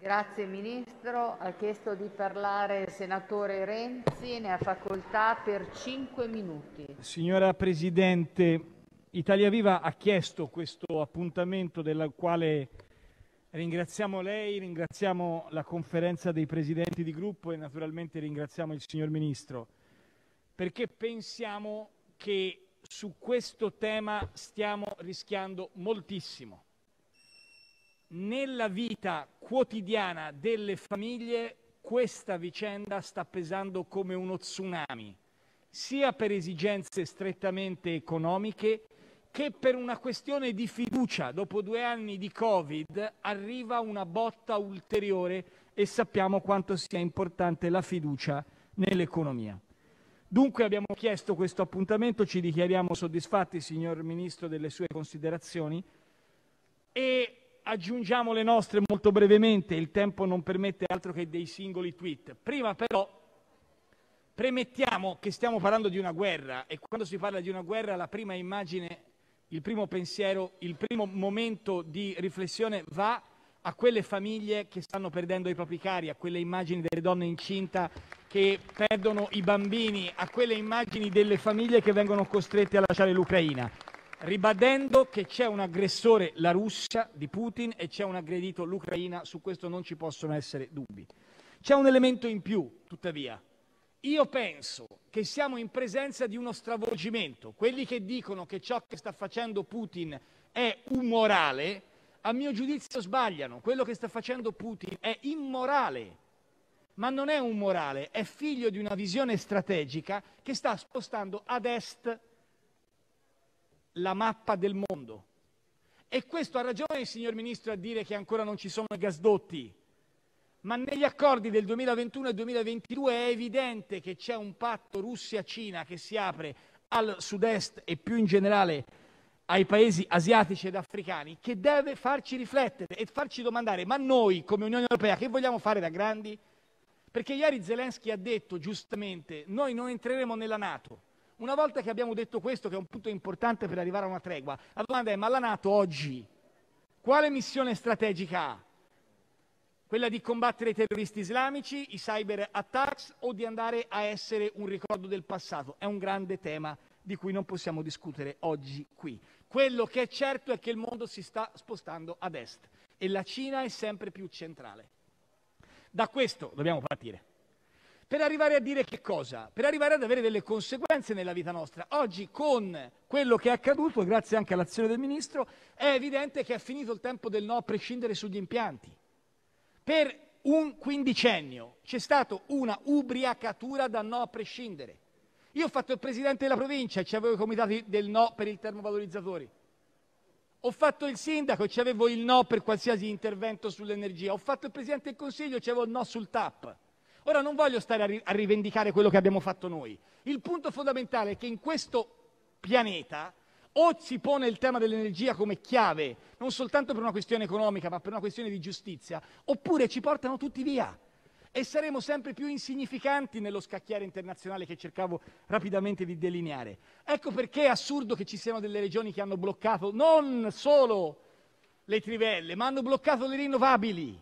Grazie Ministro. Ha chiesto di parlare il senatore Renzi, ne ha facoltà per 5 minuti. Signora Presidente, Italia Viva ha chiesto questo appuntamento del quale ringraziamo lei, ringraziamo la conferenza dei presidenti di gruppo e naturalmente ringraziamo il signor Ministro, perché pensiamo che su questo tema stiamo rischiando moltissimo nella vita quotidiana delle famiglie questa vicenda sta pesando come uno tsunami, sia per esigenze strettamente economiche che per una questione di fiducia. Dopo due anni di Covid arriva una botta ulteriore e sappiamo quanto sia importante la fiducia nell'economia. Dunque abbiamo chiesto questo appuntamento, ci dichiariamo soddisfatti, signor Ministro, delle sue considerazioni e Aggiungiamo le nostre molto brevemente, il tempo non permette altro che dei singoli tweet. Prima però premettiamo che stiamo parlando di una guerra e quando si parla di una guerra la prima immagine, il primo pensiero, il primo momento di riflessione va a quelle famiglie che stanno perdendo i propri cari, a quelle immagini delle donne incinta che perdono i bambini, a quelle immagini delle famiglie che vengono costrette a lasciare l'Ucraina ribadendo che c'è un aggressore, la Russia di Putin, e c'è un aggredito, l'Ucraina, su questo non ci possono essere dubbi. C'è un elemento in più, tuttavia. Io penso che siamo in presenza di uno stravolgimento. Quelli che dicono che ciò che sta facendo Putin è umorale, a mio giudizio sbagliano. Quello che sta facendo Putin è immorale ma non è un morale, è figlio di una visione strategica che sta spostando ad est la mappa del mondo. E questo ha ragione il signor Ministro a dire che ancora non ci sono i gasdotti, ma negli accordi del 2021 e 2022 è evidente che c'è un patto Russia-Cina che si apre al sud-est e più in generale ai paesi asiatici ed africani che deve farci riflettere e farci domandare ma noi come Unione Europea che vogliamo fare da grandi? Perché ieri Zelensky ha detto giustamente noi non entreremo nella Nato una volta che abbiamo detto questo, che è un punto importante per arrivare a una tregua, la domanda è, ma la Nato oggi quale missione strategica ha? Quella di combattere i terroristi islamici, i cyber attacks o di andare a essere un ricordo del passato? È un grande tema di cui non possiamo discutere oggi qui. Quello che è certo è che il mondo si sta spostando ad est e la Cina è sempre più centrale. Da questo dobbiamo partire. Per arrivare a dire che cosa? Per arrivare ad avere delle conseguenze nella vita nostra. Oggi con quello che è accaduto, grazie anche all'azione del Ministro, è evidente che è finito il tempo del no a prescindere sugli impianti. Per un quindicennio c'è stata una ubriacatura da no a prescindere. Io ho fatto il presidente della provincia e ci avevo i comitati del no per i termovalorizzatori. Ho fatto il sindaco e ci avevo il no per qualsiasi intervento sull'energia. Ho fatto il presidente del consiglio e ci avevo il no sul TAP. Ora non voglio stare a, ri- a rivendicare quello che abbiamo fatto noi. Il punto fondamentale è che in questo pianeta o si pone il tema dell'energia come chiave, non soltanto per una questione economica, ma per una questione di giustizia, oppure ci portano tutti via e saremo sempre più insignificanti nello scacchiere internazionale che cercavo rapidamente di delineare. Ecco perché è assurdo che ci siano delle regioni che hanno bloccato non solo le trivelle, ma hanno bloccato le rinnovabili.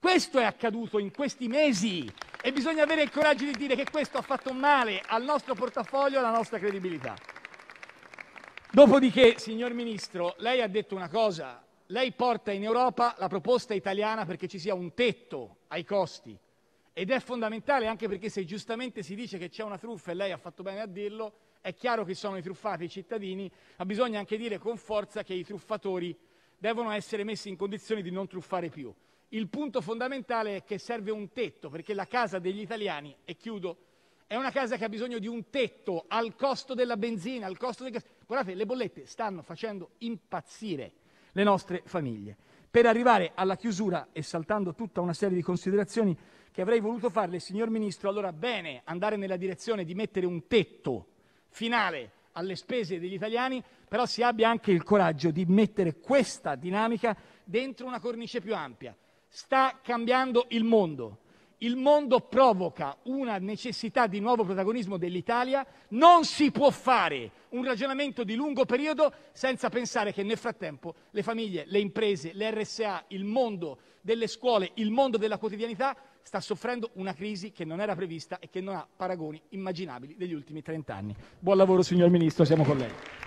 Questo è accaduto in questi mesi e bisogna avere il coraggio di dire che questo ha fatto male al nostro portafoglio e alla nostra credibilità. Dopodiché, signor Ministro, lei ha detto una cosa, lei porta in Europa la proposta italiana perché ci sia un tetto ai costi ed è fondamentale anche perché se giustamente si dice che c'è una truffa e lei ha fatto bene a dirlo, è chiaro che sono i truffati i cittadini, ma bisogna anche dire con forza che i truffatori devono essere messi in condizione di non truffare più. Il punto fondamentale è che serve un tetto, perché la casa degli italiani, e chiudo, è una casa che ha bisogno di un tetto al costo della benzina, al costo del gas. Guardate, le bollette stanno facendo impazzire le nostre famiglie. Per arrivare alla chiusura e saltando tutta una serie di considerazioni che avrei voluto farle, signor Ministro, allora bene andare nella direzione di mettere un tetto finale alle spese degli italiani, però si abbia anche il coraggio di mettere questa dinamica dentro una cornice più ampia sta cambiando il mondo. Il mondo provoca una necessità di nuovo protagonismo dell'Italia. Non si può fare un ragionamento di lungo periodo senza pensare che nel frattempo le famiglie, le imprese, le RSA, il mondo delle scuole, il mondo della quotidianità sta soffrendo una crisi che non era prevista e che non ha paragoni immaginabili degli ultimi trent'anni. Buon lavoro signor Ministro, siamo con lei.